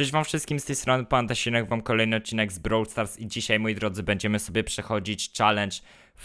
Cześć wam wszystkim z tej strony, pan Tasinek, wam kolejny odcinek z Brawl Stars i dzisiaj, moi drodzy, będziemy sobie przechodzić challenge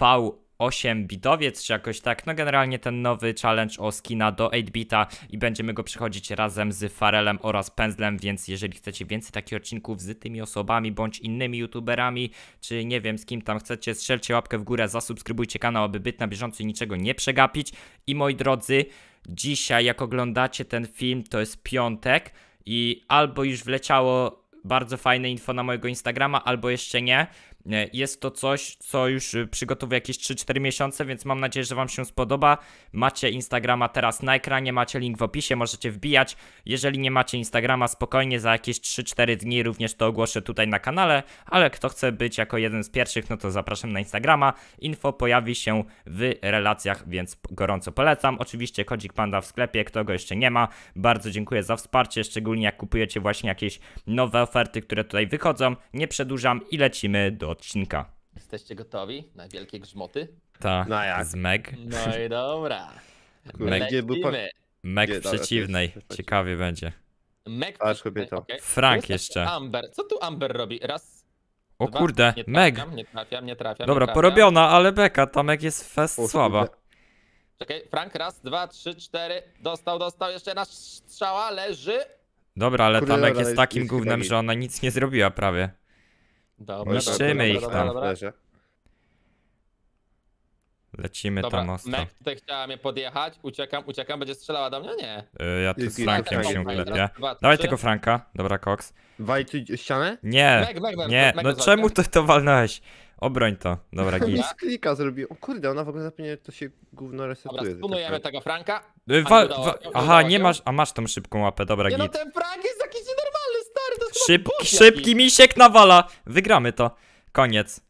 V8 bitowiec, czy jakoś tak, no generalnie ten nowy challenge o skina do 8-bita i będziemy go przechodzić razem z Farelem oraz Pędzlem, więc jeżeli chcecie więcej takich odcinków z tymi osobami, bądź innymi youtuberami, czy nie wiem z kim tam chcecie, strzelcie łapkę w górę, zasubskrybujcie kanał, aby być na bieżąco i niczego nie przegapić i moi drodzy, dzisiaj jak oglądacie ten film, to jest piątek, i albo już wleciało bardzo fajne info na mojego Instagrama, albo jeszcze nie. Jest to coś, co już y, przygotowuję jakieś 3-4 miesiące, więc mam nadzieję, że Wam się spodoba. Macie Instagrama teraz na ekranie, macie link w opisie, możecie wbijać. Jeżeli nie macie Instagrama, spokojnie za jakieś 3-4 dni również to ogłoszę tutaj na kanale, ale kto chce być jako jeden z pierwszych, no to zapraszam na Instagrama. Info pojawi się w relacjach, więc gorąco polecam. Oczywiście kodzik panda w sklepie, kto go jeszcze nie ma. Bardzo dziękuję za wsparcie, szczególnie jak kupujecie właśnie jakieś nowe oferty, które tutaj wychodzą. Nie przedłużam i lecimy do odcinka. Jesteście gotowi na wielkie grzmoty? Tak, no z Meg. No i dobra. Meg, Gdzie był pa... Meg w przeciwnej. Ciekawie będzie. Meg Okay. Frank jeszcze. Amber. Co tu Amber robi? Raz. O dwa. kurde, nie Meg. nie trafiam, nie trafiam. Dobra, nie trafiam. porobiona, ale beka, ta Meg jest fest o, słaba. Czekaj, Frank, raz, dwa, trzy, cztery. Dostał, dostał, jeszcze nasz strzała, leży. Dobra, ale Kurde, ta Meg jest takim głównym, gównem, że ona nic nie zrobiła prawie. Dobra, Niszczymy no ich tam. Dobra, dobra. Lecimy Dobra, tam ostro. Mac tutaj chciała mnie podjechać, uciekam, uciekam, będzie strzelała do mnie? Nie. Y, ja tu z Frankiem się klepię. Dawaj tego Franka. Dobra, Cox. Walczyć ścianę? Nie, nie, no czemu to walnąłeś? Obroń to. Dobra, git. Z klika zrobił. O kurde, ona w ogóle zapomniała, to się gówno resetuje. Dobra, tak spunujemy tego Franka. Y, aha, nie masz, a masz tą szybką łapę, dobra, nie no ten Frank jest jakiś Szybki, szybki misiek nawala. Wygramy to. Koniec.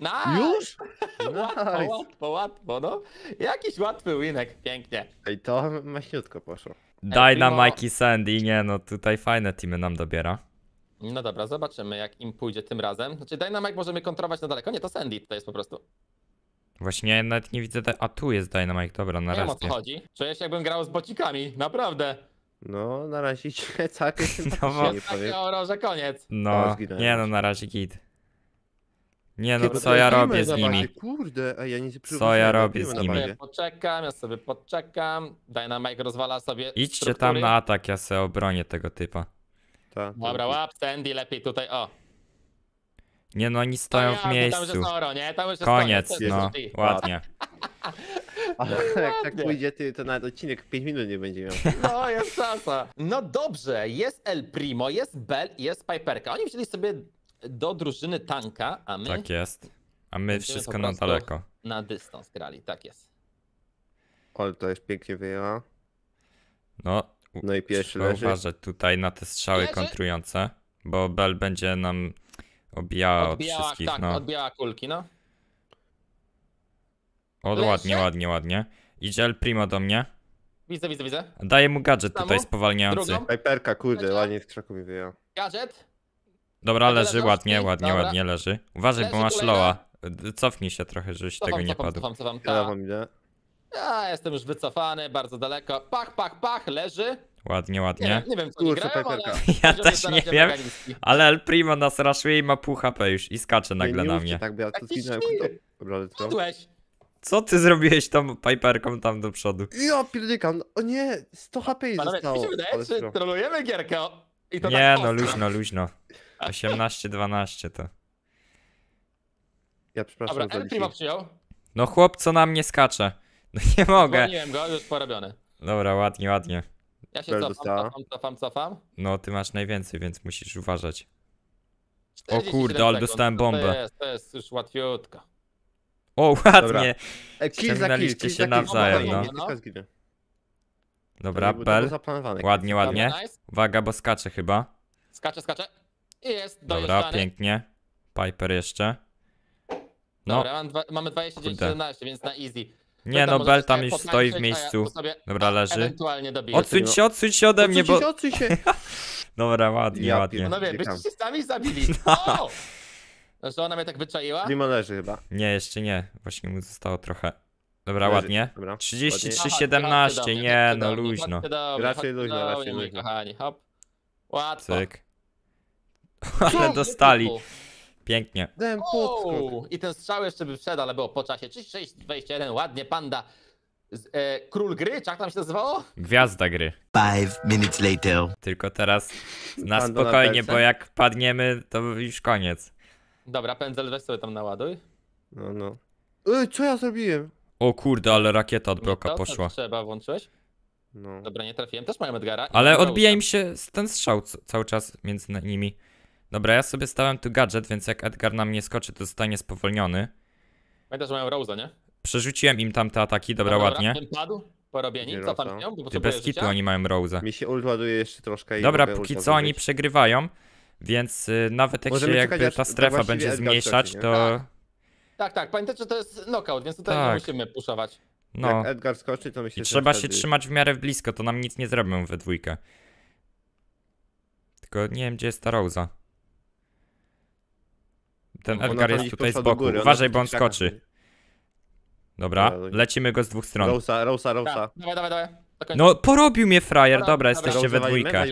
Nice. Już? Łatwo, nice. łatwo, łatwo, no. Jakiś łatwy winek, pięknie. I to maśniutko poszło. Dynamike i Sandy, nie no, tutaj fajne teamy nam dobiera. No dobra, zobaczymy jak im pójdzie tym razem. Znaczy Dynamike możemy kontrolować na daleko, nie, to Sandy to jest po prostu. Właśnie ja nawet nie widzę, a tu jest Dynamike, dobra, na razie. Nie wiem o co chodzi, czuję się jakbym grał z bocikami, naprawdę. No, na razie no tak, no, bo... nie powiem. koniec. No, no nie no, na razie git. Nie no, co ja robię z nimi? Kurde, a ja nie Co ja robię z nimi? Poczekam, ja sobie poczekam. Dynamite rozwala sobie Idźcie tam na atak, ja sobie obronię tego typa. Ta. Dobra, łap Sandy lepiej tutaj, o. Nie no, oni stoją w miejscu. Koniec, no, ładnie. No, jak tak pójdzie, ty, to nawet odcinek 5 minut nie będzie miał. No, jest szansa. No dobrze, jest El Primo, jest Bell i jest Piperka. Oni wzięli sobie do drużyny tanka, a my... Tak jest. A my wszystko na daleko. Na dystans grali, tak jest. Ol to już pięknie wyjęła. No, no i pierwszy leży. uważać tutaj na te strzały leży. kontrujące, bo Bell będzie nam obijała, odbijała, od wszystkich. Tak, no. odbijała kulki, no. O, Leży? ładnie, ładnie, ładnie. Idzie El Primo do mnie. Widzę, widzę, widzę. Daję mu gadżet Samo? tutaj spowalniający. Drugą. kurde, ładnie z krzaku mi wyjął. Gadżet. Dobra, Leży, ładnie, ładnie, Dobra. ładnie leży. Uważaj, Leży bo masz loa. Cofnij się trochę, żebyś Cofam, tego nie cofam, padł. cofam, cofam. Ja Ta. Ja jestem już wycofany, bardzo daleko. Pach, pach, pach, leży. Ładnie, ładnie. nie wiem co Kurczę, Kurczę, ale... Ja też nie wiem, ale El Primo nas raszuje i ma pół HP już i skacze nagle Nie na mnie. Tak, bo ja to Jakiś zginąłem. świr. Dobra, let's co ty zrobiłeś tą Piperką tam do przodu? Ja pierdykam, o nie, 100 HP jest Ale zostało. mi się wydaje, że trolujemy gierkę i to Nie tak no, luźno, luźno. 18-12 to. Ja przepraszam Dobra, za przyjął. No chłop, co na mnie skacze. No nie mogę. Zwolniłem go, już porobiony. Dobra, ładnie, ładnie. Ja się cofam, cofam, cofam, cofam. No, ty masz najwięcej, więc musisz uważać. O kurde, ale dostałem bombę. To jest, to jest już łatwiutko. O, ładnie. E, się nawzajem, no. no. Dobra, Bel. Ładnie, ładnie. Uwaga, bo skacze chyba. Skacze, skacze. jest, Dobra, pięknie. Piper jeszcze. No. Dobra, dwa, mamy 29, więc na easy. Nie no, Bel tam już stoi w miejscu. Dobra, leży. Odsuń się, odsuń się ode mnie, bo... Odsuń się, odsuń się. Dobra, ładnie, ja ładnie. byście no sami zabili. No. Znaczy ona mnie tak wyczaiła? leży chyba. Nie, jeszcze nie. Właśnie mu zostało trochę. Dobra, leży. ładnie. Dobra. 33, Aha, 17, nie, no luźno. raczej luźno, raczej luźno. Kochani, hop. Łatwo. Cyk. Ale dostali. Pięknie. Ten I ten strzał jeszcze by wszedł, ale było po czasie. 36, 21, ładnie, panda. Z, e, król gry, czy jak tam się nazywało? Gwiazda gry. Five minutes later. Tylko teraz na spokojnie, bo jak padniemy, to już koniec. Dobra, pędzel weź sobie tam naładuj. No, no. Ej, co ja zrobiłem? O kurde, ale rakieta od Broka to, poszła. Trzeba, włączyłeś? No. Dobra, nie trafiłem, też mają Edgara. Ale odbija im się ten strzał cały czas między nimi. Dobra, ja sobie stałem tu gadżet, więc jak Edgar na mnie skoczy, to zostanie spowolniony. Pamiętasz, że mają Rose'a, nie? Przerzuciłem im tam ataki, dobra, dobra ładnie. porobieni, no co tam ją? Bez kitu oni mają Rose'a. Mi się ładuje jeszcze troszkę i Dobra, póki co oni przegrywają. Więc y, nawet jak Możemy się jakby ta strefa będzie zmniejszać, to... Tak. tak, tak, pamiętajcie, że to jest knockout, więc tutaj Tak. nie musimy puszować. No. Jak Edgar skoczy, to myślę, I trzeba się trzymać w miarę blisko, to nam nic nie zrobią we dwójkę. Tylko nie wiem, gdzie jest ta Rosa. Ten Edgar jest tutaj z boku. Uważaj, bo on skoczy. Dobra, no, no lecimy go z dwóch stron. Rosa, Rosa, Rosa. Tak, dawaj, dawaj, dawaj. No, porobił mnie frajer, dobra, dobra jesteście we dwójkę.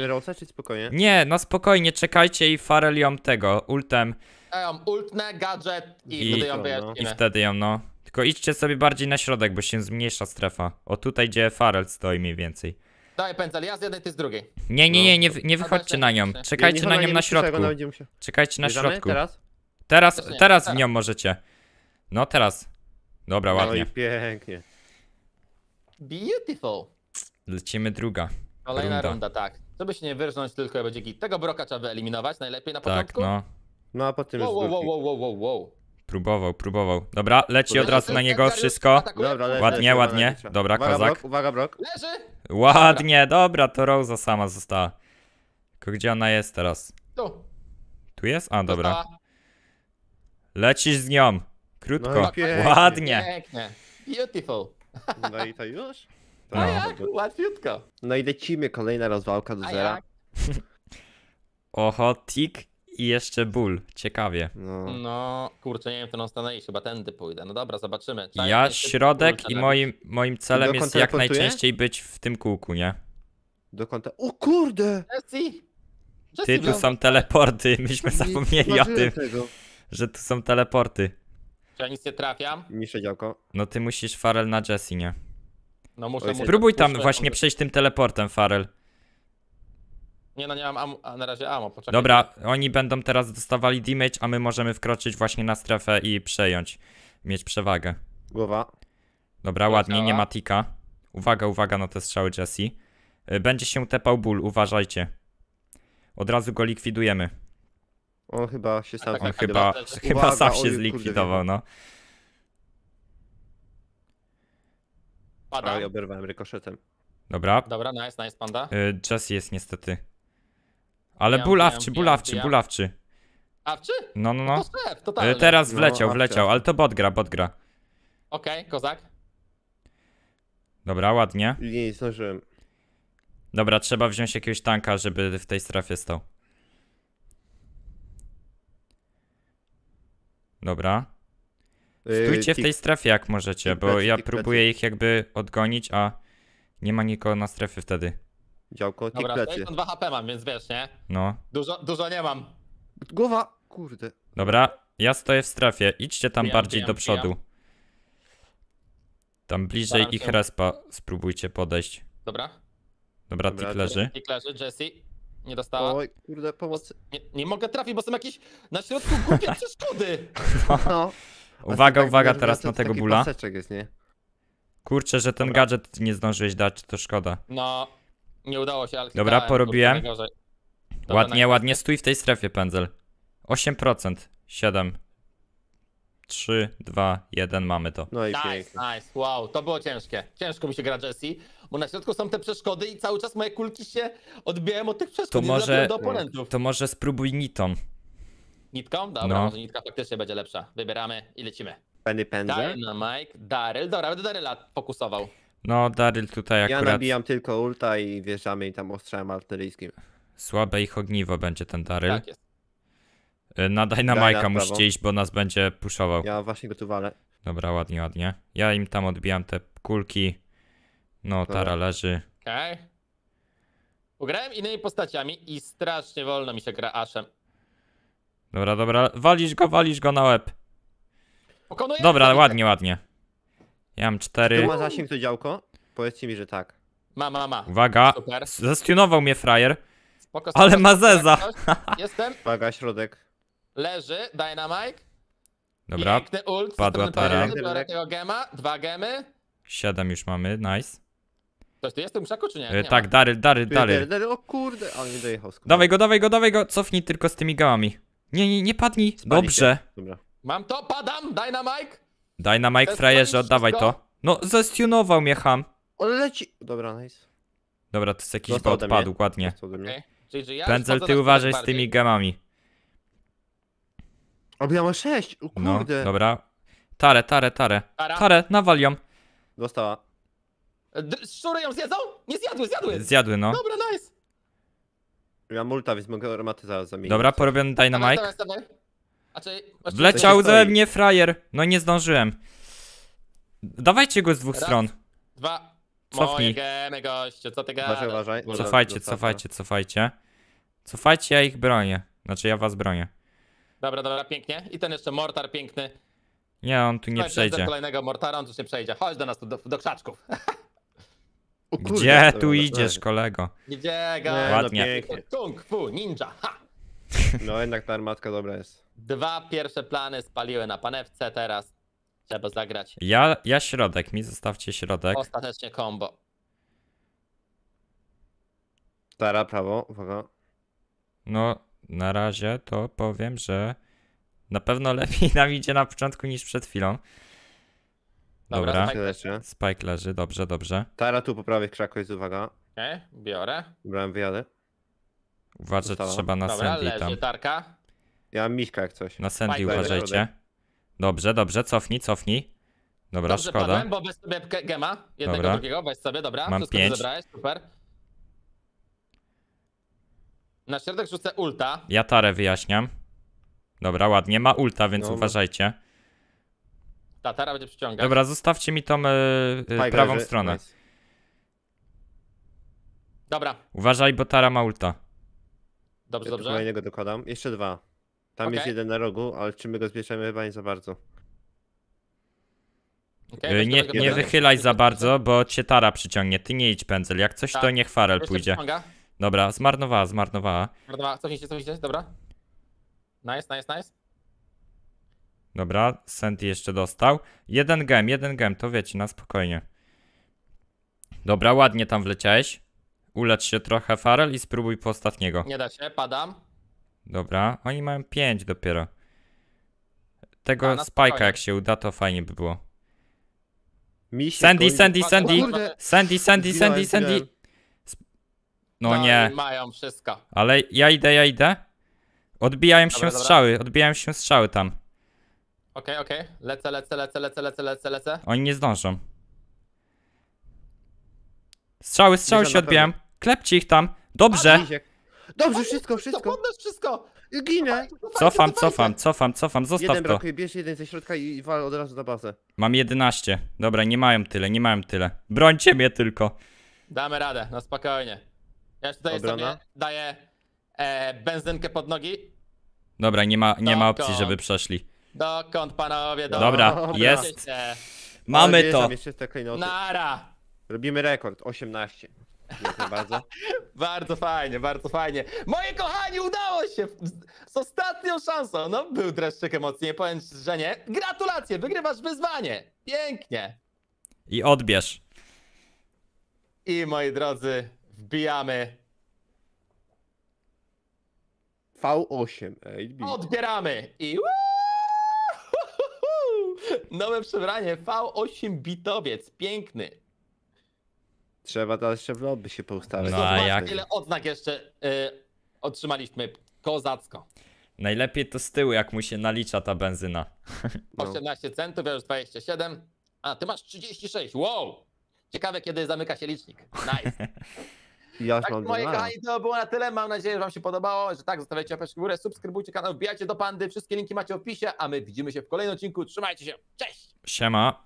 spokojnie? Nie, no spokojnie, czekajcie i Farel ją tego, ultem. Ja ją ultnę, gadżet i, I wtedy ją I wtedy ją, no. Tylko idźcie sobie bardziej na środek, bo się zmniejsza strefa. O tutaj, gdzie Farel stoi mniej więcej. Daj pędzel, ja z jednej, ty z drugiej. Nie, nie, nie, nie, no. nie wychodźcie na nią. Czekajcie na nią na środku. Czekajcie na środku. Teraz? Teraz, teraz, w nią możecie. No teraz. Dobra, no ładnie. pięknie. Beautiful. Lecimy druga. Kolejna runda, runda tak. Żeby się nie wyrżnąć tylko będzie git. Tego broka trzeba wyeliminować najlepiej na tak, początku. Tak, no. No a potem wow, jest wow, wow, wow, wow, wow. Próbował, próbował. Dobra, leci od razu na niego wszystko. Dobra, ładnie, ładnie. Dobra, uwaga, kozak. Brok, uwaga, brok. Leży! Ładnie, dobra, to Rosa sama została. Tylko gdzie ona jest teraz? Tu. Tu jest? A, dobra. Lecisz z nią. No Krótko. No, Ładnie. Pięknie. Beautiful. No i to już? No. A jak? Łatwiutko. No i lecimy, kolejna rozwałka do A zera. Oho, tik i jeszcze ból. Ciekawie. No. No, kurczę, nie wiem, to stanę i chyba tędy pójdę. No dobra, zobaczymy. Ja środek i moim, moim celem jest jak najczęściej być w tym kółku, nie? Do kąta. O kurde! napisać. Jesse! Ty, tu są teleporty. Myśmy zapomnieli o tym, Tego. że tu są teleporty. Ja nic nie trafiam. Niszczę działko. No ty musisz Farel na Jessie, nie? No muszę Oj, Spróbuj tam właśnie przejść tym teleportem, Farel. Nie no, nie mam amu, a na razie amo, poczekaj. Dobra, oni będą teraz dostawali damage, a my możemy wkroczyć właśnie na strefę i przejąć. Mieć przewagę. Głowa. Dobra, ładnie, nie ma tika. Uwaga, uwaga na te strzały Jesse. Y, będzie się tepał ból, uważajcie. Od razu go likwidujemy. On chyba się tak, sam tak, On tak, chyba, chyba sam się zlikwidował, no. Pada. Ale oberwałem rykoszetem. Dobra. Dobra, nice, nice, panda. Y, jest niestety. Ale Ja ból miałem awczy, ból piąty, ja- awczy. No, no, no. To totalnie. Y, Teraz no, wleciał, wleciał, ale to bot gra, bot gra. Okej, kozak. Dobra, ładnie. Nie zdążyłem. Dobra, trzeba wziąć jakiegoś tanka, żeby w tej strefie stał. Dobra. Stójcie w tej strefie jak możecie, bo ja próbuję ich jakby odgonić, a nie ma nikogo na strefy wtedy. Działko, Dobra, tikplecie. 2 HP mam, więc wiesz, nie? No. Dużo, dużo nie mam. Głowa, kurde. Dobra, ja stoję w strefie, idźcie tam bardziej do przodu. Tam bliżej ich respa spróbujcie podejść. Dobra. Dobra, Dobra, tik leży. I leży, Jesse. Nie dostała. Oj, kurde, pomoc. Nie, nie mogę trafić, bo są jakieś na środku głupie przeszkody. No, Uwaga, tak, uwaga teraz na tego bula. Jest, nie? Kurczę, że ten Dobra. gadżet nie zdążyłeś dać, to szkoda. No, nie udało się, ale Dobra, dałem, porobiłem. Kurczę, ładnie, ładnie, stój w tej strefie, pędzel. 8%, 7, 3, 2, 1, mamy to. No i nice, pięknie. nice, wow, to było ciężkie. Ciężko mi się gra Jesse, bo na środku są te przeszkody i cały czas moje kulki się odbijają od tych przeszkód. To może, do oponentów. to może spróbuj Nitom. Nitką? Dobra, No. może nitka faktycznie będzie lepsza. Wybieramy i lecimy. Penny na Mike, Daryl. Dobra, będę Daryla pokusował. No, Daryl tutaj Ja nabijam tylko ulta i wjeżdżamy i tam ostrzałem artyryjskim. słabe ich ogniwo będzie ten Daryl. Tak jest. Y, no, na Daj Dynamika musicie iść, bo nas będzie puszował. Ja właśnie go tu walę. Dobra, ładnie, ładnie. Ja im tam odbijam te kulki. No, Dobra. Tara leży. Okej. Ugrałem innymi postaciami i strasznie wolno mi się gra Ashem. Dobra, dobra, walisz go, walisz go na łeb. Pokonujemy Dobra, ładnie, ładnie. Ja mam cztery. Tu ma zasięg to działko? Powiedzcie mi, że tak. Ma, ma, ma. Uwaga, Super. zestunował mnie frajer. Spoko, spoko, Ale ma zeza. Jestem, Uwaga, środek. leży, dynamite. Dobra, Piękny ult. Padła para. gema, dwa gemy. siedem już mamy, nice. Ktoś tu jest w tym krzaku, czy nie? E, nie Tak, dary, dary. Dary, Daryl. O kurde, ale nie dojechał. Dawaj go, dawaj go, dawaj go, cofnij tylko z tymi gałami. Nie, nie, nie padnij. Dobrze. Dobra. Mam to, padam, daj na Mike. Daj na Mike, frajerze, oddawaj to. No, zestunował mnie ham. On leci. Dobra, nice. Dobra, to jest jakiś bot padł, ładnie. Pędzel, ty uważaj z tymi gemami. Albo ja mam 6, no, kurde. No, dobra. Tarę, tarę, tarę. Tare, Tarę, nawal ją. Dostała. D szczury ją zjedzą? Nie zjadły, zjadły. Zjadły, no. Dobra, nice. Ja multa, więc mogę armaty zaraz zamienić. Dobra, porobiony dynamite. Wleciał ze mnie frajer. No nie zdążyłem. Dawajcie go z dwóch Raz, stron. Dwa. Cofnij. Moje gemy, co ty gadasz? Uważaj, uważaj. Cofajcie, cofajcie, cofajcie. Cofajcie, ja ich bronię. Znaczy ja was bronię. Dobra, dobra, pięknie. I ten jeszcze mortar piękny. Nie, on tu nie Słuchajcie, przejdzie. kolejnego mortara, on tu nie przejdzie. Chodź do nas tu, do, do krzaczków. O, kurde, Gdzie tu idziesz, kolego? Nie biegaj. No Ładnie. pięknie. Kung fu, ninja, ha! No jednak ta armatka dobra jest. Dwa pierwsze plany spaliły na panewce, teraz trzeba zagrać. Ja, ja środek, mi zostawcie środek. Ostatecznie combo. Tara, prawo, uwaga. No, na razie to powiem, że na pewno lepiej nam idzie na początku niż przed chwilą. Dobra, Dobra. Spike leży. dobrze, dobrze. Tara tu po prawej krzaku jest, uwaga. Okay, biorę. Brałem wyjadę. Uważaj, trzeba na Dobra, Sandy leży tam. tarka. Ja mam miśka jak coś. Na Sandy Spike leży. uważajcie. Dobrze, dobrze, cofnij, cofnij. Dobra, Dobrze szkoda. padłem, bo bez sobie gema. Jednego Dobra. drugiego, weź sobie, dobra. Mam Wszystko pięć. zebrałeś, super. Na środek rzucę ulta. Ja tarę wyjaśniam. Dobra, ładnie, ma ulta, więc no, uważajcie będzie przyciągać. Dobra, zostawcie mi tą yy, prawą stronę. Nice. Dobra. Uważaj, bo tara ma ulta. Dobrze, dobrze. Kolejnego dokładam. Jeszcze dwa. Tam okay. jest jeden na rogu, ale czy my go zbierzemy chyba nie za bardzo. Okay, e, nie, nie wychylaj za bardzo, bo cię tara przyciągnie. Ty nie idź pędzel. Jak coś, tak. to niech farel pójdzie. Dobra, zmarnowała, zmarnowała. Zmarnowała, co widzicie? dobra. Nice, nice, nice. Dobra, Sandy jeszcze dostał. Jeden gem, jeden gem, to wiecie, na spokojnie. Dobra, ładnie tam wleciałeś. Ulecz się trochę, Farel, i spróbuj po ostatniego. Nie da się, padam. Dobra, oni mają pięć dopiero. Tego A, spajka, jak się uda, to fajnie by było. Mi się Sandy, Sandy, Sandy, Sandy, Sandy, Sandy, Sandy, Sandy. No tak, nie, Mają wszystko. ale ja idę, ja idę. Odbijają się strzały, odbijają się strzały tam. Okej, okej. Lecę, lecę, lecę, lecę, lecę, lecę, lecę. Oni nie zdążą. Strzały, strzały się odbiłem. odbijam. Klepcie ich tam. Dobrze. Dobrze, wszystko, wszystko. podnoś wszystko! Ginę. Cofam, cofam, cofam, cofam. Zostaw Jeden to. brakuje, bierz jeden ze środka i wal od razu na bazę. Mam 11. Dobra, nie mają tyle, nie mają tyle. Brońcie mnie tylko. Damy radę, no spokojnie. Ja już tutaj Obrona. sobie daję e, benzynkę pod nogi. Dobra, nie ma, nie ma opcji, żeby przeszli. Dokąd panowie, Dobra, jest. Mamy Mamy to. Nara! Robimy rekord, 18. Dziękuję bardzo. Bardzo fajnie, bardzo fajnie. Moje kochani, udało się! Z ostatnią szansą. No, był dreszczyk emocji, nie powiem, że nie. Gratulacje, wygrywasz wyzwanie. Pięknie. I odbierz. I moi drodzy, wbijamy. V8. Odbieramy. I... Woo! Nowe przebranie V8 bitowiec, piękny. Trzeba teraz jeszcze w lobby się poustawiać. No, a jak? ile odznak jeszcze y, otrzymaliśmy. Kozacko. Najlepiej to z tyłu, jak mu się nalicza ta benzyna. 18 centów, ja już 27. A, ty masz 36, wow! Ciekawe, kiedy zamyka się licznik. Nice. Ja tak, mam moje kochani, to było na tyle. Mam nadzieję, że wam się podobało, że tak, zostawiajcie łapeczkę w górę, subskrybujcie kanał, wbijacie do Pandy, wszystkie linki macie w opisie, a my widzimy się w kolejnym odcinku. Trzymajcie się, cześć! Siema!